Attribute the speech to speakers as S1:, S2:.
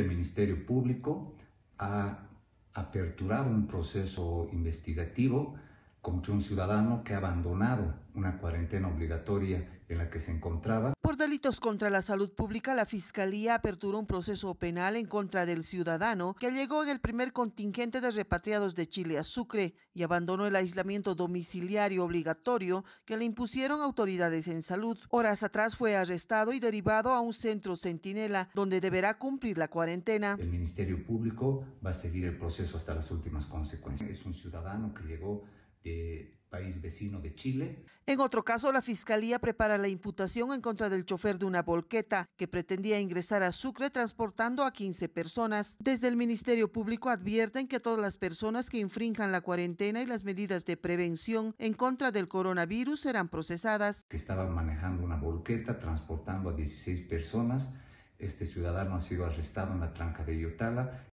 S1: el Ministerio Público ha aperturado un proceso investigativo contra un ciudadano que ha abandonado una cuarentena obligatoria en la que se encontraba
S2: por delitos contra la salud pública, la Fiscalía aperturó un proceso penal en contra del ciudadano que llegó en el primer contingente de repatriados de Chile a Sucre y abandonó el aislamiento domiciliario obligatorio que le impusieron autoridades en salud. Horas atrás fue arrestado y derivado a un centro centinela donde deberá cumplir la cuarentena.
S1: El Ministerio Público va a seguir el proceso hasta las últimas consecuencias. Es un ciudadano que llegó país vecino de Chile.
S2: En otro caso, la Fiscalía prepara la imputación en contra del chofer de una volqueta que pretendía ingresar a Sucre transportando a 15 personas. Desde el Ministerio Público advierten que todas las personas que infrinjan la cuarentena y las medidas de prevención en contra del coronavirus serán procesadas.
S1: Que estaban manejando una volqueta transportando a 16 personas. Este ciudadano ha sido arrestado en la tranca de Yotala